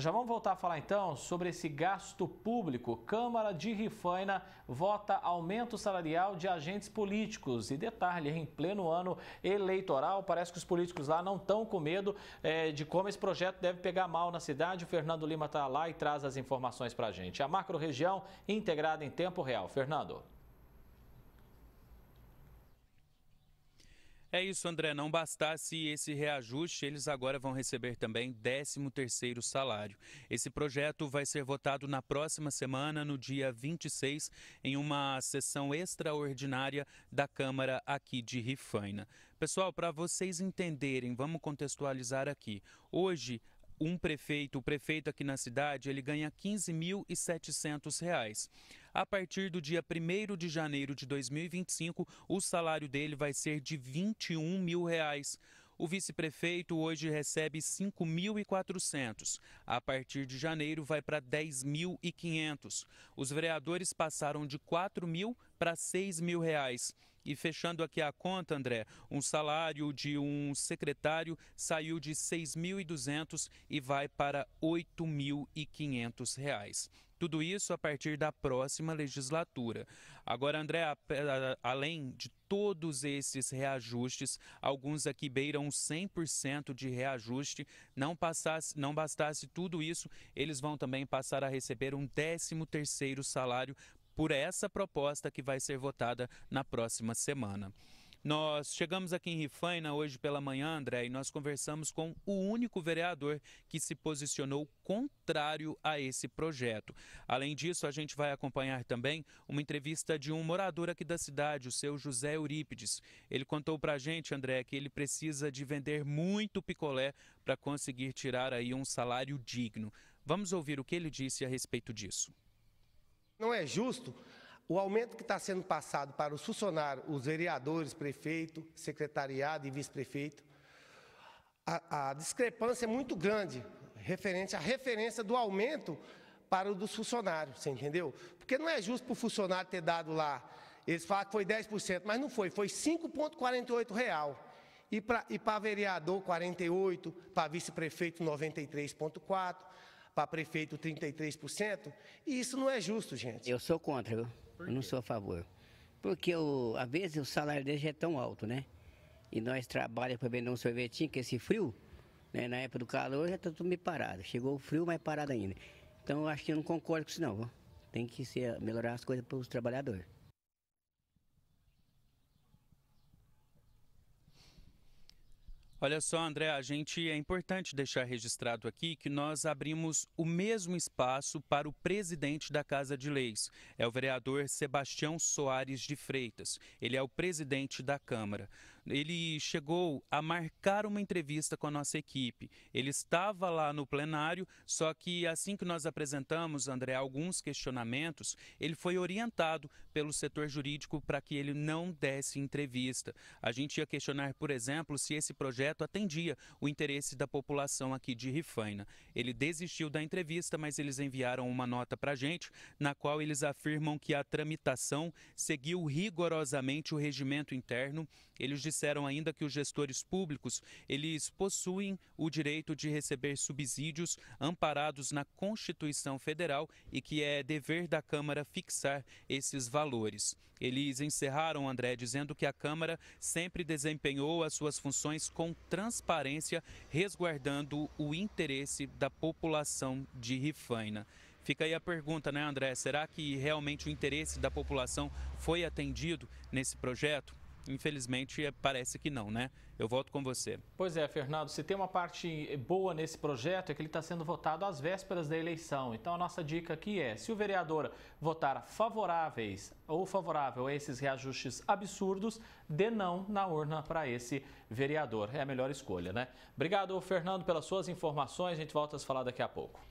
Já vamos voltar a falar então sobre esse gasto público. Câmara de Rifaina vota aumento salarial de agentes políticos. E detalhe, em pleno ano eleitoral, parece que os políticos lá não estão com medo é, de como esse projeto deve pegar mal na cidade. O Fernando Lima está lá e traz as informações para a gente. A macro região integrada em tempo real. Fernando. É isso, André. Não bastasse esse reajuste, eles agora vão receber também 13º salário. Esse projeto vai ser votado na próxima semana, no dia 26, em uma sessão extraordinária da Câmara aqui de Rifaina. Pessoal, para vocês entenderem, vamos contextualizar aqui. Hoje, um prefeito, o prefeito aqui na cidade, ele ganha R$ 15.700. A partir do dia 1 de janeiro de 2025, o salário dele vai ser de R$ 21 mil. Reais. O vice-prefeito hoje recebe 5.400. A partir de janeiro, vai para 10.500. Os vereadores passaram de 4 mil para 6 mil reais. E fechando aqui a conta, André, um salário de um secretário saiu de 6.200 e vai para 8.500 reais. Tudo isso a partir da próxima legislatura. Agora, André, além de todos esses reajustes, alguns aqui beiram 100% de reajuste, não, passasse, não bastasse tudo isso, eles vão também passar a receber um 13º salário por essa proposta que vai ser votada na próxima semana. Nós chegamos aqui em Rifaina hoje pela manhã, André, e nós conversamos com o único vereador que se posicionou contrário a esse projeto. Além disso, a gente vai acompanhar também uma entrevista de um morador aqui da cidade, o seu José Eurípides. Ele contou pra gente, André, que ele precisa de vender muito picolé para conseguir tirar aí um salário digno. Vamos ouvir o que ele disse a respeito disso. Não é justo o aumento que está sendo passado para os funcionários, os vereadores, prefeito, secretariado e vice-prefeito, a, a, discrepância é muito grande referente à referência do aumento para o dos funcionários, você entendeu? Porque não é justo para o funcionário ter dado lá, eles falam que foi 10%, mas não foi, foi 5,48 real. E para, e para vereador, 48, para vice-prefeito, 93,4, para prefeito, 33%. E isso não é justo, gente. Eu sou contra, viu? Eu não sou a favor. Porque o, às vezes o salário dele já é tão alto, né? E nós trabalhamos para vender um sorvetinho, que esse frio, né? Na época do calor já está tudo meio parado. Chegou o frio, mas parado ainda. Então eu acho que eu não concordo com isso não. Tem que ser, melhorar as coisas para os trabalhadores. Olha só, André, a gente é importante deixar registrado aqui que nós abrimos o mesmo espaço para o presidente da Casa de Leis. É o vereador Sebastião Soares de Freitas. Ele é o presidente da Câmara ele chegou a marcar uma entrevista com a nossa equipe. Ele estava lá no plenário, só que assim que nós apresentamos, André, alguns questionamentos, ele foi orientado pelo setor jurídico para que ele não desse entrevista. A gente ia questionar, por exemplo, se esse projeto atendia o interesse da população aqui de Rifaina. Ele desistiu da entrevista, mas eles enviaram uma nota para a gente, na qual eles afirmam que a tramitação seguiu rigorosamente o regimento interno. Eles disseram ainda que os gestores públicos, eles possuem o direito de receber subsídios amparados na Constituição Federal e que é dever da Câmara fixar esses valores. Eles encerraram, André, dizendo que a Câmara sempre desempenhou as suas funções com transparência, resguardando o interesse da população de Rifaina. Fica aí a pergunta, né, André? Será que realmente o interesse da população foi atendido nesse projeto? Infelizmente, parece que não, né? Eu volto com você. Pois é, Fernando, se tem uma parte boa nesse projeto é que ele está sendo votado às vésperas da eleição. Então, a nossa dica aqui é, se o vereador votar favoráveis ou favorável a esses reajustes absurdos, dê não na urna para esse vereador. É a melhor escolha, né? Obrigado, Fernando, pelas suas informações. A gente volta a se falar daqui a pouco.